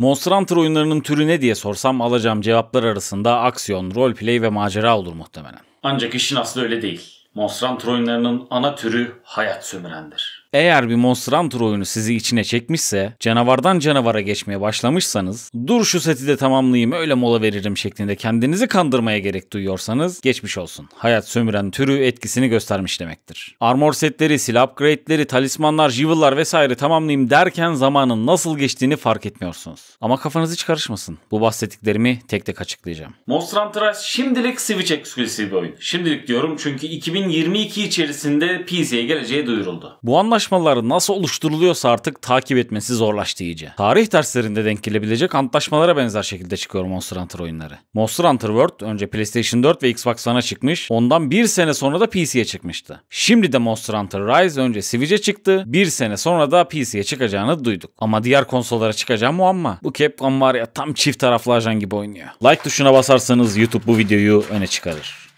Monster Hunter oyunlarının türü ne diye sorsam alacağım cevaplar arasında aksiyon, roleplay ve macera olur muhtemelen. Ancak işin aslı öyle değil. Monster Hunter oyunlarının ana türü hayat sömürendir. Eğer bir Monster Hunter oyunu sizi içine çekmişse, canavardan canavara geçmeye başlamışsanız, dur şu seti de tamamlayayım öyle mola veririm şeklinde kendinizi kandırmaya gerek duyuyorsanız geçmiş olsun. Hayat sömüren türü etkisini göstermiş demektir. Armor setleri, silah upgrade'leri, talismanlar, jewel'lar vesaire tamamlayayım derken zamanın nasıl geçtiğini fark etmiyorsunuz. Ama kafanız hiç karışmasın. Bu bahsettiklerimi tek tek açıklayacağım. Monster Hunter şimdilik Switch eksklusif bir oyun. Şimdilik diyorum çünkü 2022 içerisinde PC'ye geleceği duyuruldu. Bu anlaşma antlaşmaları nasıl oluşturuluyorsa artık takip etmesi zorlaştı iyice. Tarih derslerinde denk gelebilecek antlaşmalara benzer şekilde çıkıyor Monster Hunter oyunları. Monster Hunter World önce PlayStation 4 ve Xbox One'a çıkmış. Ondan bir sene sonra da PC'ye çıkmıştı. Şimdi de Monster Hunter Rise önce Switch'e çıktı. Bir sene sonra da PC'ye çıkacağını duyduk. Ama diğer konsollara çıkacağı muamma. Bu Capcom var ya tam çift taraflı ajan gibi oynuyor. Like tuşuna basarsanız YouTube bu videoyu öne çıkarır.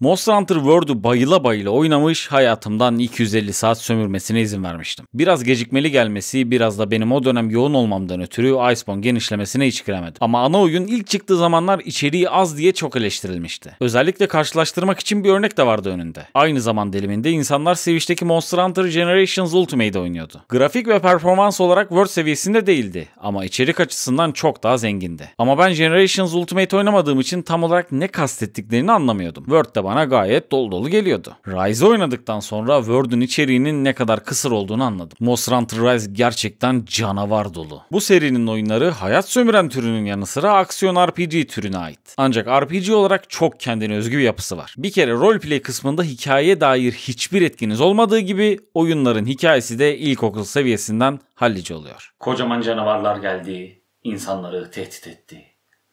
Monster Hunter World'u bayıla bayıla oynamış, hayatımdan 250 saat sömürmesine izin vermiştim. Biraz gecikmeli gelmesi, biraz da benim o dönem yoğun olmamdan ötürü Iceborne genişlemesine hiç giremedim. Ama ana oyun ilk çıktığı zamanlar içeriği az diye çok eleştirilmişti. Özellikle karşılaştırmak için bir örnek de vardı önünde. Aynı zaman diliminde insanlar Switch'teki Monster Hunter Generations Ultimate'i oynuyordu. Grafik ve performans olarak World seviyesinde değildi ama içerik açısından çok daha zengindi. Ama ben Generations Ultimate oynamadığım için tam olarak ne kastettiklerini anlamıyordum. World'de bana gayet dolu dolu geliyordu. Rise oynadıktan sonra Word'ün içeriğinin ne kadar kısır olduğunu anladım. Monster Hunter Rise gerçekten canavar dolu. Bu serinin oyunları hayat sömüren türünün yanı sıra aksiyon RPG türüne ait. Ancak RPG olarak çok kendine özgü bir yapısı var. Bir kere roleplay kısmında hikayeye dair hiçbir etkiniz olmadığı gibi oyunların hikayesi de ilkokul seviyesinden hallice oluyor. Kocaman canavarlar geldi, insanları tehdit etti.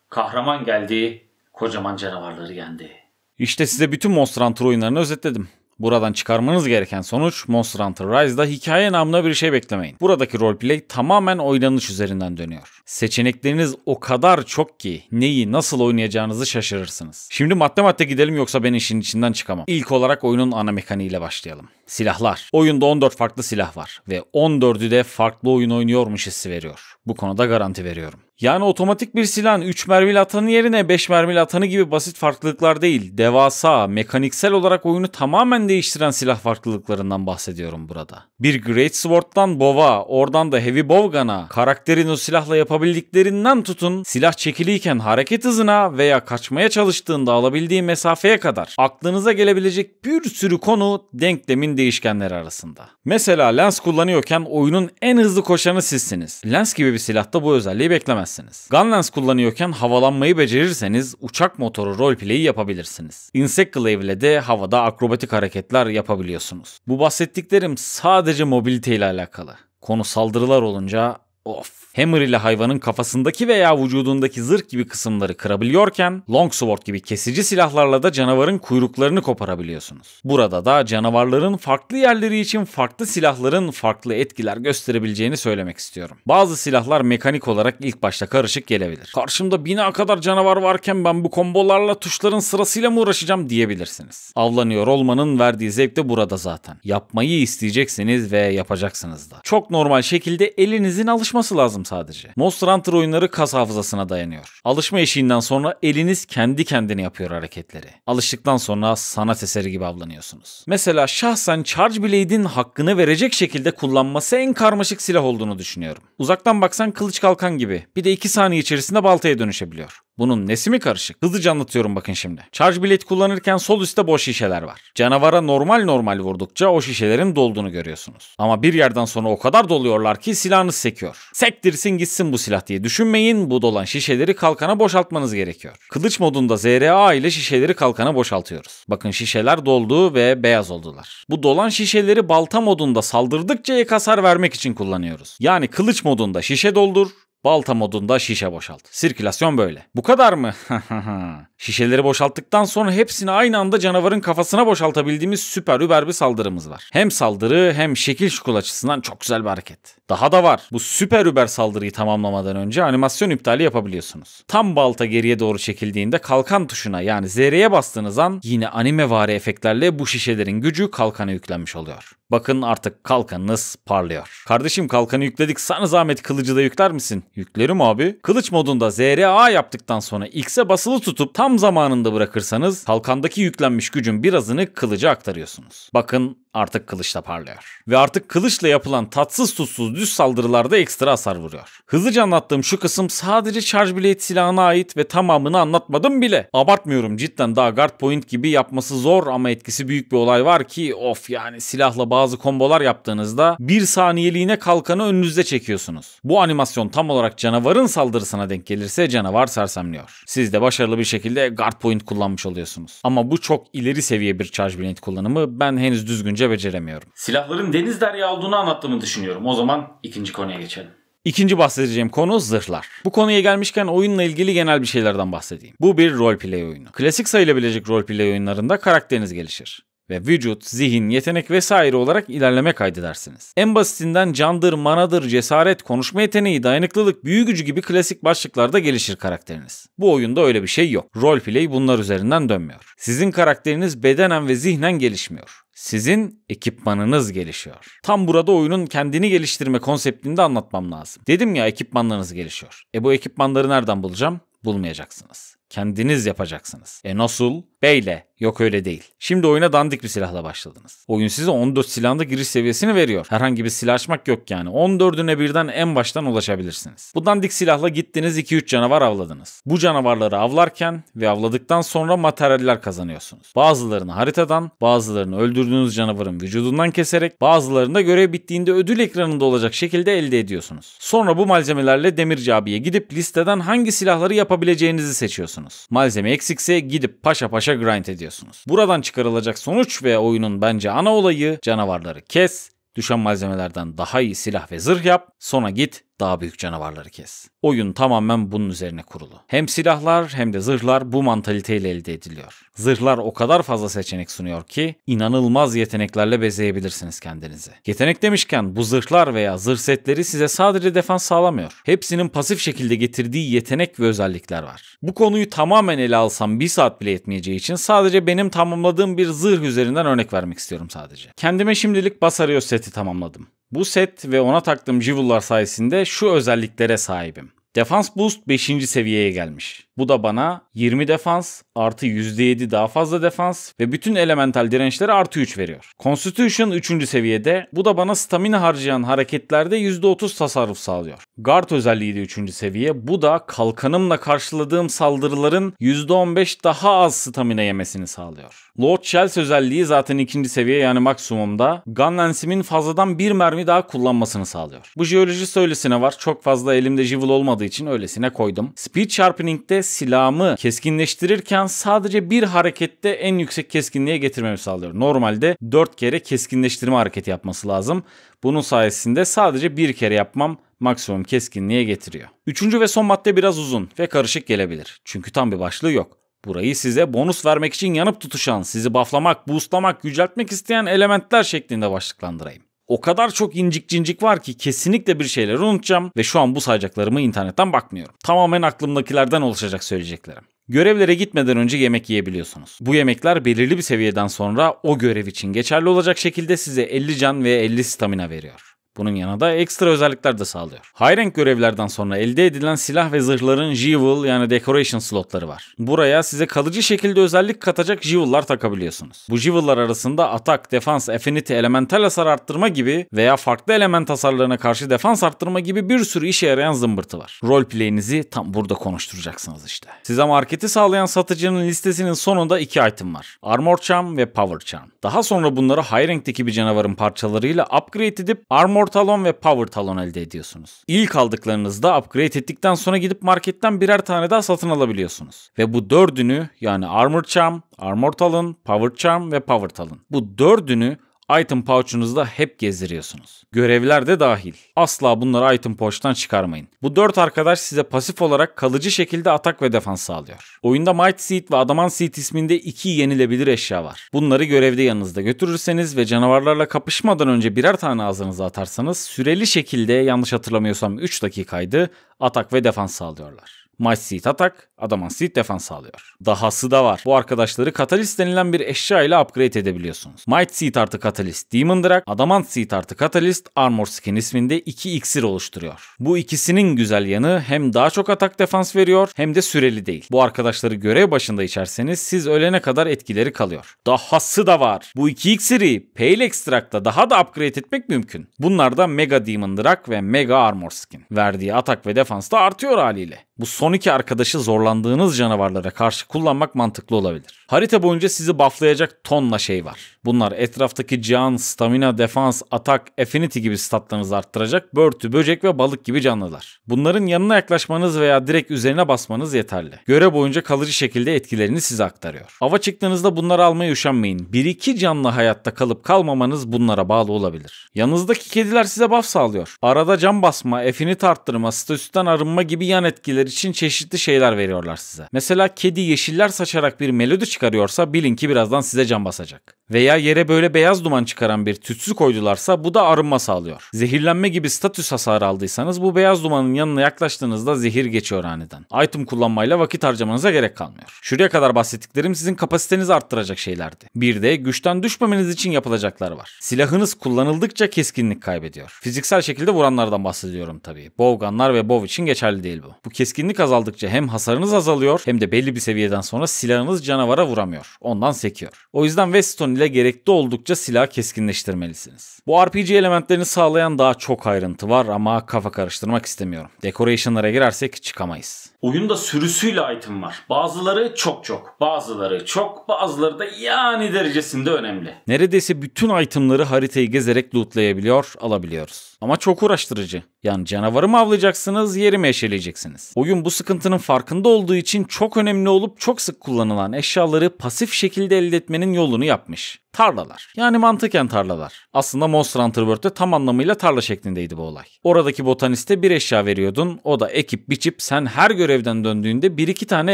Kahraman geldi, kocaman canavarları yendi. İşte size bütün Monster Hunter oyunlarını özetledim. Buradan çıkarmanız gereken sonuç Monster Hunter Rise'da hikaye namına bir şey beklemeyin. Buradaki roleplay tamamen oynanış üzerinden dönüyor. Seçenekleriniz o kadar çok ki neyi nasıl oynayacağınızı şaşırırsınız. Şimdi madde madde gidelim yoksa ben işin içinden çıkamam. İlk olarak oyunun ana mekaniğiyle başlayalım. Silahlar. Oyunda 14 farklı silah var ve 14'ü de farklı oyun oynuyormuş hissi veriyor. Bu konuda garanti veriyorum. Yani otomatik bir silah 3 mermili atanı yerine 5 mermili atanı gibi basit farklılıklar değil, devasa, mekaniksel olarak oyunu tamamen değiştiren silah farklılıklarından bahsediyorum burada. Bir Great Sword'dan Bov'a, oradan da Heavy Bowgun'a, karakterin o silahla yapabildiklerinden tutun, silah çekiliyken hareket hızına veya kaçmaya çalıştığında alabildiği mesafeye kadar aklınıza gelebilecek bir sürü konu denklemin değişkenleri arasında. Mesela lens kullanıyorken oyunun en hızlı koşanı sizsiniz. Lens gibi bir silahta bu özelliği beklemezsiniz. Gun lens kullanıyorken havalanmayı becerirseniz uçak motoru roleplay'i yapabilirsiniz. Insect Glaive ile de havada akrobatik hareketler yapabiliyorsunuz. Bu bahsettiklerim sadece sadece mobilite ile alakalı. Konu saldırılar olunca of hammer ile hayvanın kafasındaki veya vücudundaki zırh gibi kısımları kırabiliyorken longsword gibi kesici silahlarla da canavarın kuyruklarını koparabiliyorsunuz. Burada da canavarların farklı yerleri için farklı silahların farklı etkiler gösterebileceğini söylemek istiyorum. Bazı silahlar mekanik olarak ilk başta karışık gelebilir. Karşımda bina kadar canavar varken ben bu kombolarla tuşların sırasıyla mı uğraşacağım diyebilirsiniz. Avlanıyor olmanın verdiği zevk de burada zaten. Yapmayı isteyeceksiniz ve yapacaksınız da. Çok normal şekilde elinizin alışması lazım anladım sadece. Monster Hunter oyunları kas hafızasına dayanıyor. Alışma eşiğinden sonra eliniz kendi kendine yapıyor hareketleri. Alıştıktan sonra sanat eseri gibi avlanıyorsunuz. Mesela şahsen Charge Blade'in hakkını verecek şekilde kullanması en karmaşık silah olduğunu düşünüyorum. Uzaktan baksan kılıç kalkan gibi. Bir de 2 saniye içerisinde baltaya dönüşebiliyor. Bunun nesi mi karışık? Hızlıca anlatıyorum bakın şimdi. Charge bilet kullanırken sol üstte boş şişeler var. Canavara normal normal vurdukça o şişelerin dolduğunu görüyorsunuz. Ama bir yerden sonra o kadar doluyorlar ki silahınız sekiyor. Sektirsin gitsin bu silah diye düşünmeyin. Bu dolan şişeleri kalkana boşaltmanız gerekiyor. Kılıç modunda ZRA ile şişeleri kalkana boşaltıyoruz. Bakın şişeler doldu ve beyaz oldular. Bu dolan şişeleri balta modunda saldırdıkça ek hasar vermek için kullanıyoruz. Yani kılıç modunda şişe doldur, Balta modunda şişe boşalt. Sirkülasyon böyle. Bu kadar mı? Şişeleri boşalttıktan sonra hepsini aynı anda canavarın kafasına boşaltabildiğimiz süper über bir saldırımız var. Hem saldırı hem şekil şukul açısından çok güzel bir hareket. Daha da var. Bu süper über saldırıyı tamamlamadan önce animasyon iptali yapabiliyorsunuz. Tam balta geriye doğru çekildiğinde kalkan tuşuna yani Z'ye bastığınız an yine anime vari efektlerle bu şişelerin gücü kalkana yüklenmiş oluyor. Bakın artık kalkanınız parlıyor. Kardeşim kalkanı yükledik sana zahmet kılıcı da yükler misin? Yüklerim abi. Kılıç modunda ZRA yaptıktan sonra X'e basılı tutup tam zamanında bırakırsanız kalkandaki yüklenmiş gücün birazını kılıca aktarıyorsunuz. Bakın artık kılıçla parlıyor. Ve artık kılıçla yapılan tatsız tutsuz düz saldırılarda ekstra hasar vuruyor. Hızlıca anlattığım şu kısım sadece charge blade silahına ait ve tamamını anlatmadım bile. Abartmıyorum cidden daha guard point gibi yapması zor ama etkisi büyük bir olay var ki of yani silahla bazı kombolar yaptığınızda bir saniyeliğine kalkanı önünüzde çekiyorsunuz. Bu animasyon tam olarak canavarın saldırısına denk gelirse canavar sersemliyor. Siz de başarılı bir şekilde guard point kullanmış oluyorsunuz. Ama bu çok ileri seviye bir charge blade kullanımı. Ben henüz düzgünce hızlıca beceremiyorum. Silahların deniz derya olduğunu anlattığımı düşünüyorum. O zaman ikinci konuya geçelim. İkinci bahsedeceğim konu zırhlar. Bu konuya gelmişken oyunla ilgili genel bir şeylerden bahsedeyim. Bu bir roleplay oyunu. Klasik sayılabilecek roleplay oyunlarında karakteriniz gelişir ve vücut, zihin, yetenek vesaire olarak ilerleme kaydedersiniz. En basitinden candır, manadır, cesaret, konuşma yeteneği, dayanıklılık, büyü gücü gibi klasik başlıklarda gelişir karakteriniz. Bu oyunda öyle bir şey yok. Roleplay bunlar üzerinden dönmüyor. Sizin karakteriniz bedenen ve zihnen gelişmiyor. Sizin ekipmanınız gelişiyor. Tam burada oyunun kendini geliştirme konseptini de anlatmam lazım. Dedim ya ekipmanlarınız gelişiyor. E bu ekipmanları nereden bulacağım? Bulmayacaksınız. Kendiniz yapacaksınız. E nasıl? Beyle. Yok öyle değil. Şimdi oyuna dandik bir silahla başladınız. Oyun size 14 silahın giriş seviyesini veriyor. Herhangi bir silah açmak yok yani. 14'üne birden en baştan ulaşabilirsiniz. Bu dandik silahla gittiniz 2-3 canavar avladınız. Bu canavarları avlarken ve avladıktan sonra materyaller kazanıyorsunuz. Bazılarını haritadan, bazılarını öldürdüğünüz canavarın vücudundan keserek, bazılarını da görev bittiğinde ödül ekranında olacak şekilde elde ediyorsunuz. Sonra bu malzemelerle demirci abiye gidip listeden hangi silahları yapabileceğinizi seçiyorsunuz yapıyorsunuz. Malzeme eksikse gidip paşa paşa grind ediyorsunuz. Buradan çıkarılacak sonuç ve oyunun bence ana olayı canavarları kes, düşen malzemelerden daha iyi silah ve zırh yap, sonra git daha büyük canavarları kes. Oyun tamamen bunun üzerine kurulu. Hem silahlar hem de zırhlar bu mantaliteyle elde ediliyor. Zırhlar o kadar fazla seçenek sunuyor ki inanılmaz yeteneklerle bezeyebilirsiniz kendinizi. Yetenek demişken bu zırhlar veya zırh setleri size sadece defans sağlamıyor. Hepsinin pasif şekilde getirdiği yetenek ve özellikler var. Bu konuyu tamamen ele alsam bir saat bile yetmeyeceği için sadece benim tamamladığım bir zırh üzerinden örnek vermek istiyorum sadece. Kendime şimdilik Basario seti tamamladım. Bu set ve ona taktığım jewel'lar sayesinde şu özelliklere sahibim. Defans boost 5. seviyeye gelmiş. Bu da bana 20 defans artı %7 daha fazla defans ve bütün elemental dirençleri artı 3 veriyor. Constitution 3. seviyede bu da bana stamina harcayan hareketlerde %30 tasarruf sağlıyor. Guard özelliği de 3. seviye bu da kalkanımla karşıladığım saldırıların %15 daha az stamina yemesini sağlıyor. Lord Shells özelliği zaten ikinci seviye yani maksimumda Gun Lance'imin fazladan bir mermi daha kullanmasını sağlıyor. Bu jeolojist öylesine var çok fazla elimde jivul olmadığı için öylesine koydum. Speed Sharpening'de silahımı keskinleştirirken sadece bir harekette en yüksek keskinliğe getirmemi sağlıyor. Normalde 4 kere keskinleştirme hareketi yapması lazım. Bunun sayesinde sadece bir kere yapmam maksimum keskinliğe getiriyor. Üçüncü ve son madde biraz uzun ve karışık gelebilir. Çünkü tam bir başlığı yok. Burayı size bonus vermek için yanıp tutuşan, sizi bufflamak, boostlamak, yüceltmek isteyen elementler şeklinde başlıklandırayım o kadar çok incik cincik var ki kesinlikle bir şeyler unutacağım ve şu an bu sayacaklarımı internetten bakmıyorum. Tamamen aklımdakilerden oluşacak söyleyeceklerim. Görevlere gitmeden önce yemek yiyebiliyorsunuz. Bu yemekler belirli bir seviyeden sonra o görev için geçerli olacak şekilde size 50 can ve 50 stamina veriyor. Bunun yanında ekstra özellikler de sağlıyor. High rank görevlerden sonra elde edilen silah ve zırhların jewel yani decoration slotları var. Buraya size kalıcı şekilde özellik katacak jewel'lar takabiliyorsunuz. Bu jewel'lar arasında atak, defans, affinity, elemental hasar arttırma gibi veya farklı element hasarlarına karşı defans arttırma gibi bir sürü işe yarayan zımbırtı var. Roleplay'inizi tam burada konuşturacaksınız işte. Size marketi sağlayan satıcının listesinin sonunda iki item var. Armor Charm ve Power Charm. Daha sonra bunları high rank'teki bir canavarın parçalarıyla upgrade edip armor Core talon ve Power talon elde ediyorsunuz. İlk aldıklarınızda upgrade ettikten sonra gidip marketten birer tane daha satın alabiliyorsunuz. Ve bu dördünü yani Armor Charm, Armor Talon, Power Charm ve Power Talon. Bu dördünü item pouch'unuzda hep gezdiriyorsunuz. Görevler de dahil. Asla bunları item pouch'tan çıkarmayın. Bu dört arkadaş size pasif olarak kalıcı şekilde atak ve defans sağlıyor. Oyunda Might Seed ve Adaman Seed isminde iki yenilebilir eşya var. Bunları görevde yanınızda götürürseniz ve canavarlarla kapışmadan önce birer tane ağzınıza atarsanız süreli şekilde yanlış hatırlamıyorsam 3 dakikaydı atak ve defans sağlıyorlar. Match seat atak, adama seat defans sağlıyor. Dahası da var. Bu arkadaşları katalist denilen bir eşya ile upgrade edebiliyorsunuz. Might seat artı katalist Demon Drag, Adamant seat artı katalist Armor Skin isminde iki iksir oluşturuyor. Bu ikisinin güzel yanı hem daha çok atak defans veriyor hem de süreli değil. Bu arkadaşları görev başında içerseniz siz ölene kadar etkileri kalıyor. Dahası da var. Bu iki iksiri Pale Extract'la daha da upgrade etmek mümkün. Bunlar da Mega Demon Drag ve Mega Armor Skin. Verdiği atak ve defans da artıyor haliyle. Bu son iki arkadaşı zorlandığınız canavarlara karşı kullanmak mantıklı olabilir. Harita boyunca sizi bufflayacak tonla şey var. Bunlar etraftaki can, stamina, defans, atak, affinity gibi statlarınızı arttıracak börtü, böcek ve balık gibi canlılar. Bunların yanına yaklaşmanız veya direkt üzerine basmanız yeterli. Göre boyunca kalıcı şekilde etkilerini size aktarıyor. Ava çıktığınızda bunları almaya üşenmeyin. Bir iki canlı hayatta kalıp kalmamanız bunlara bağlı olabilir. Yanınızdaki kediler size buff sağlıyor. Arada can basma, affinity arttırma, statüsten arınma gibi yan etkileri sesler için çeşitli şeyler veriyorlar size. Mesela kedi yeşiller saçarak bir melodi çıkarıyorsa bilin ki birazdan size can basacak. Veya yere böyle beyaz duman çıkaran bir tütsü koydularsa bu da arınma sağlıyor. Zehirlenme gibi statüs hasarı aldıysanız bu beyaz dumanın yanına yaklaştığınızda zehir geçiyor aniden. Item kullanmayla vakit harcamanıza gerek kalmıyor. Şuraya kadar bahsettiklerim sizin kapasitenizi arttıracak şeylerdi. Bir de güçten düşmemeniz için yapılacaklar var. Silahınız kullanıldıkça keskinlik kaybediyor. Fiziksel şekilde vuranlardan bahsediyorum tabii. Bowgunlar ve bow için geçerli değil bu. Bu keskin keskinlik azaldıkça hem hasarınız azalıyor hem de belli bir seviyeden sonra silahınız canavara vuramıyor. Ondan sekiyor. O yüzden Weston ile gerekli oldukça silah keskinleştirmelisiniz. Bu RPG elementlerini sağlayan daha çok ayrıntı var ama kafa karıştırmak istemiyorum. Decoration'lara girersek çıkamayız. Oyunda sürüsüyle item var. Bazıları çok çok, bazıları çok, bazıları da yani derecesinde önemli. Neredeyse bütün itemları haritayı gezerek lootlayabiliyor, alabiliyoruz. Ama çok uğraştırıcı. Yani canavarı mı avlayacaksınız, yeri mi eşeleyeceksiniz? Oyun Oyun bu sıkıntının farkında olduğu için çok önemli olup çok sık kullanılan eşyaları pasif şekilde elde etmenin yolunu yapmış. Tarlalar. Yani mantıken tarlalar. Aslında Monster Hunter World'de tam anlamıyla tarla şeklindeydi bu olay. Oradaki botaniste bir eşya veriyordun. O da ekip biçip sen her görevden döndüğünde bir iki tane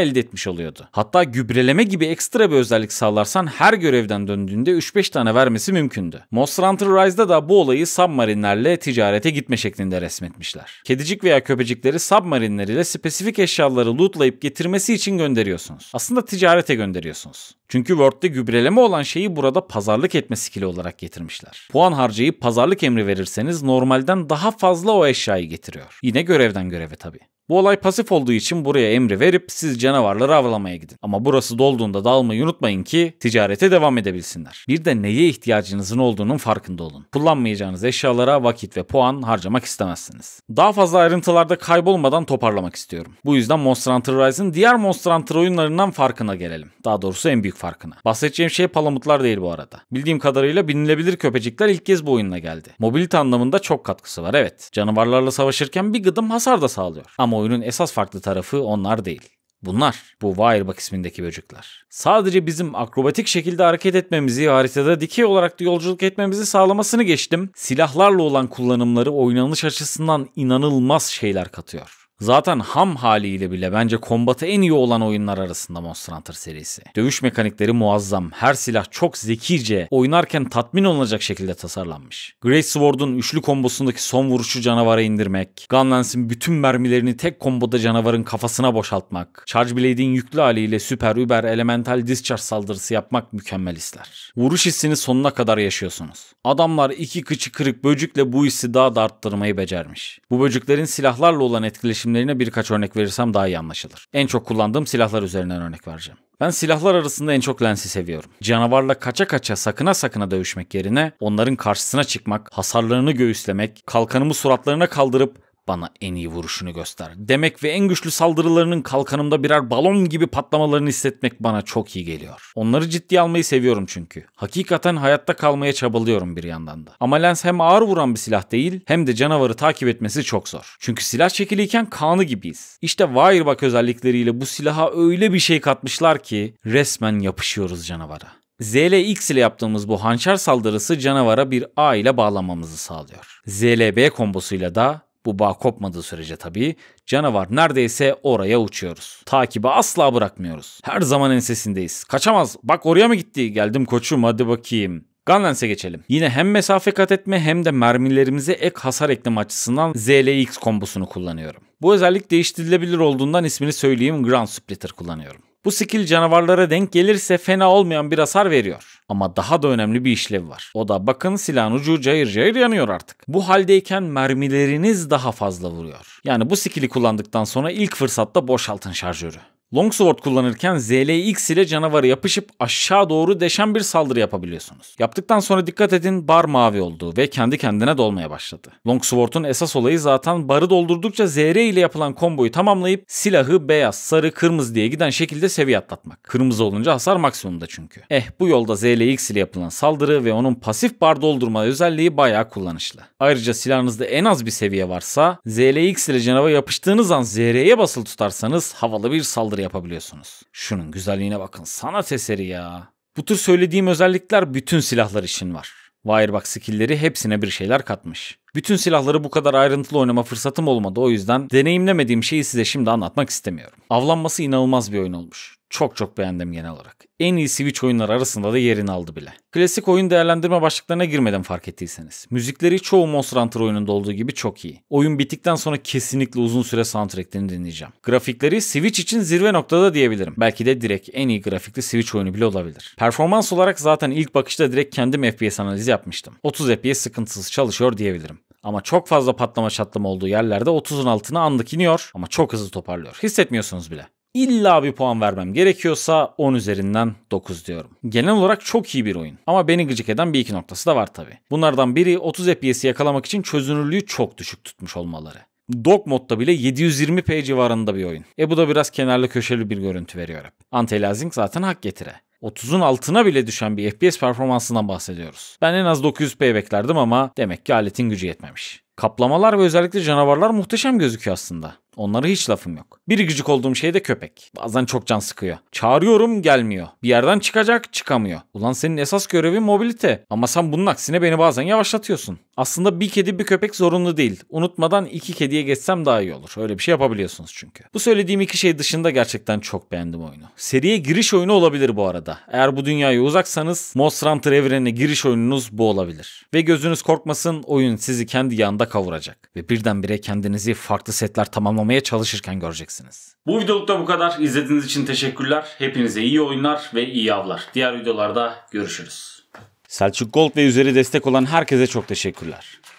elde etmiş oluyordu. Hatta gübreleme gibi ekstra bir özellik sağlarsan her görevden döndüğünde 3-5 tane vermesi mümkündü. Monster Hunter Rise'da da bu olayı submarinlerle ticarete gitme şeklinde resmetmişler. Kedicik veya köpecikleri submarinler ile spesifik eşyaları lootlayıp getirmesi için gönderiyorsunuz. Aslında ticarete gönderiyorsunuz. Çünkü Word'de gübreleme olan şeyi burada pazarlık etme skili olarak getirmişler. Puan harcayıp pazarlık emri verirseniz normalden daha fazla o eşyayı getiriyor. Yine görevden göreve tabi. Bu olay pasif olduğu için buraya emri verip siz canavarları avlamaya gidin. Ama burası dolduğunda dalmayı unutmayın ki ticarete devam edebilsinler. Bir de neye ihtiyacınızın olduğunun farkında olun. Kullanmayacağınız eşyalara vakit ve puan harcamak istemezsiniz. Daha fazla ayrıntılarda kaybolmadan toparlamak istiyorum. Bu yüzden Monster Hunter Rise'ın diğer Monster Hunter oyunlarından farkına gelelim. Daha doğrusu en büyük farkına. Bahsedeceğim şey palamutlar değil bu arada. Bildiğim kadarıyla binilebilir köpecikler ilk kez bu oyunla geldi. Mobilite anlamında çok katkısı var evet. Canavarlarla savaşırken bir gıdım hasar da sağlıyor. Ama oyunun esas farklı tarafı onlar değil. Bunlar bu Wirebug ismindeki böcekler. Sadece bizim akrobatik şekilde hareket etmemizi, haritada dikey olarak da yolculuk etmemizi sağlamasını geçtim. Silahlarla olan kullanımları oynanış açısından inanılmaz şeyler katıyor. Zaten ham haliyle bile bence kombatı en iyi olan oyunlar arasında Monster Hunter serisi. Dövüş mekanikleri muazzam. Her silah çok zekice, oynarken tatmin olunacak şekilde tasarlanmış. Great Sword'un üçlü kombosundaki son vuruşu canavara indirmek, Gunlance'in bütün mermilerini tek komboda canavarın kafasına boşaltmak, Charge Blade'in yüklü haliyle süper über elemental discharge saldırısı yapmak mükemmel hisler. Vuruş hissini sonuna kadar yaşıyorsunuz. Adamlar iki kıçı kırık böcükle bu hissi daha da arttırmayı becermiş. Bu böcüklerin silahlarla olan etkileşim isimlerine birkaç örnek verirsem daha iyi anlaşılır. En çok kullandığım silahlar üzerinden örnek vereceğim. Ben silahlar arasında en çok lensi seviyorum. Canavarla kaça kaça sakına sakına dövüşmek yerine onların karşısına çıkmak, hasarlarını göğüslemek, kalkanımı suratlarına kaldırıp bana en iyi vuruşunu göster demek ve en güçlü saldırılarının kalkanımda birer balon gibi patlamalarını hissetmek bana çok iyi geliyor. Onları ciddiye almayı seviyorum çünkü. Hakikaten hayatta kalmaya çabalıyorum bir yandan da. Ama lens hem ağır vuran bir silah değil hem de canavarı takip etmesi çok zor. Çünkü silah çekiliyken kanı gibiyiz. İşte Wirebug özellikleriyle bu silaha öyle bir şey katmışlar ki resmen yapışıyoruz canavara. ZLX ile yaptığımız bu hançer saldırısı canavara bir A ile bağlamamızı sağlıyor. ZLB kombosuyla da bu bağ kopmadığı sürece tabii canavar neredeyse oraya uçuyoruz. Takibi asla bırakmıyoruz. Her zaman ensesindeyiz. Kaçamaz. Bak oraya mı gitti? Geldim koçum hadi bakayım. Gunlance'e geçelim. Yine hem mesafe kat etme hem de mermilerimize ek hasar ekleme açısından ZLX kombosunu kullanıyorum. Bu özellik değiştirilebilir olduğundan ismini söyleyeyim Grand Splitter kullanıyorum. Bu skill canavarlara denk gelirse fena olmayan bir hasar veriyor. Ama daha da önemli bir işlev var. O da bakın silahın ucu cayır cayır yanıyor artık. Bu haldeyken mermileriniz daha fazla vuruyor. Yani bu skill'i kullandıktan sonra ilk fırsatta boşaltın şarjörü. Longsword kullanırken ZLX ile canavarı yapışıp aşağı doğru deşen bir saldırı yapabiliyorsunuz. Yaptıktan sonra dikkat edin bar mavi oldu ve kendi kendine dolmaya başladı. Longsword'un esas olayı zaten barı doldurdukça ZR ile yapılan komboyu tamamlayıp silahı beyaz, sarı, kırmızı diye giden şekilde seviye atlatmak. Kırmızı olunca hasar maksimumda çünkü. Eh bu yolda ZLX ile yapılan saldırı ve onun pasif bar doldurma özelliği bayağı kullanışlı. Ayrıca silahınızda en az bir seviye varsa ZLX ile canavarı yapıştığınız an ZR'ye basılı tutarsanız havalı bir saldırı yapabiliyorsunuz. Şunun güzelliğine bakın. Sanat eseri ya. Bu tür söylediğim özellikler bütün silahlar için var. Wirebox skill'leri hepsine bir şeyler katmış. Bütün silahları bu kadar ayrıntılı oynama fırsatım olmadı o yüzden deneyimlemediğim şeyi size şimdi anlatmak istemiyorum. Avlanması inanılmaz bir oyun olmuş çok çok beğendim genel olarak. En iyi Switch oyunları arasında da yerini aldı bile. Klasik oyun değerlendirme başlıklarına girmeden fark ettiyseniz. Müzikleri çoğu Monster Hunter oyununda olduğu gibi çok iyi. Oyun bittikten sonra kesinlikle uzun süre soundtracklerini dinleyeceğim. Grafikleri Switch için zirve noktada diyebilirim. Belki de direkt en iyi grafikli Switch oyunu bile olabilir. Performans olarak zaten ilk bakışta direkt kendim FPS analizi yapmıştım. 30 FPS sıkıntısız çalışıyor diyebilirim. Ama çok fazla patlama çatlama olduğu yerlerde 30'un altına anlık iniyor ama çok hızlı toparlıyor. Hissetmiyorsunuz bile. İlla bir puan vermem gerekiyorsa 10 üzerinden 9 diyorum. Genel olarak çok iyi bir oyun ama beni gıcık eden bir iki noktası da var tabi. Bunlardan biri 30 FPS'i yakalamak için çözünürlüğü çok düşük tutmuş olmaları. Dock modda bile 720p civarında bir oyun. E bu da biraz kenarlı köşeli bir görüntü veriyor hep. Anti-aliasing zaten hak getire. 30'un altına bile düşen bir FPS performansından bahsediyoruz. Ben en az 900p beklerdim ama demek ki aletin gücü yetmemiş. Kaplamalar ve özellikle canavarlar muhteşem gözüküyor aslında. Onlara hiç lafım yok. Bir gıcık olduğum şey de köpek. Bazen çok can sıkıyor. Çağırıyorum gelmiyor. Bir yerden çıkacak çıkamıyor. Ulan senin esas görevi mobilite. Ama sen bunun aksine beni bazen yavaşlatıyorsun. Aslında bir kedi bir köpek zorunlu değil. Unutmadan iki kediye geçsem daha iyi olur. Öyle bir şey yapabiliyorsunuz çünkü. Bu söylediğim iki şey dışında gerçekten çok beğendim oyunu. Seriye giriş oyunu olabilir bu arada. Eğer bu dünyaya uzaksanız Monster Hunter evrenine giriş oyununuz bu olabilir. Ve gözünüz korkmasın oyun sizi kendi yanında kavuracak. Ve birdenbire kendinizi farklı setler tamamlamak anlamaya çalışırken göreceksiniz. Bu videoluk da bu kadar. İzlediğiniz için teşekkürler. Hepinize iyi oyunlar ve iyi avlar. Diğer videolarda görüşürüz. Selçuk Gold ve üzeri destek olan herkese çok teşekkürler.